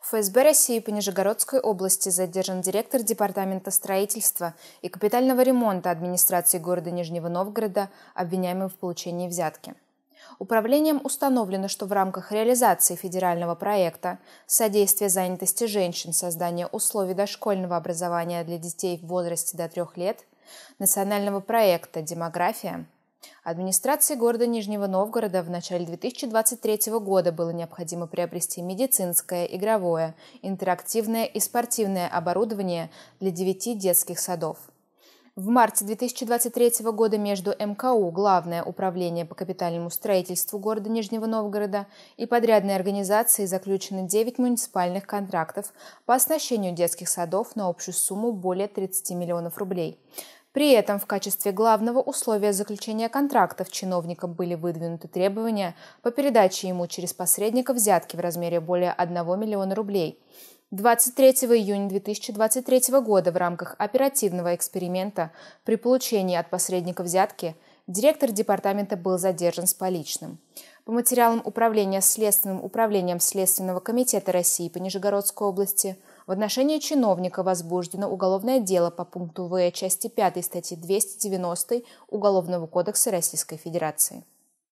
В ФСБ России по Нижегородской области задержан директор Департамента строительства и капитального ремонта администрации города Нижнего Новгорода, обвиняемый в получении взятки. Управлением установлено, что в рамках реализации федерального проекта «Содействие занятости женщин. Создание условий дошкольного образования для детей в возрасте до трех лет» национального проекта «Демография» Администрации города Нижнего Новгорода в начале 2023 года было необходимо приобрести медицинское, игровое, интерактивное и спортивное оборудование для девяти детских садов. В марте 2023 года между МКУ Главное управление по капитальному строительству города Нижнего Новгорода и подрядной организацией заключены 9 муниципальных контрактов по оснащению детских садов на общую сумму более 30 миллионов рублей. При этом в качестве главного условия заключения контрактов чиновникам были выдвинуты требования по передаче ему через посредника взятки в размере более 1 миллиона рублей. 23 июня 2023 года в рамках оперативного эксперимента при получении от посредника взятки директор департамента был задержан с поличным. По материалам Управления Следственным управлением Следственного комитета России по Нижегородской области – в отношении чиновника возбуждено уголовное дело по пункту В части 5 статьи 290 Уголовного кодекса Российской Федерации.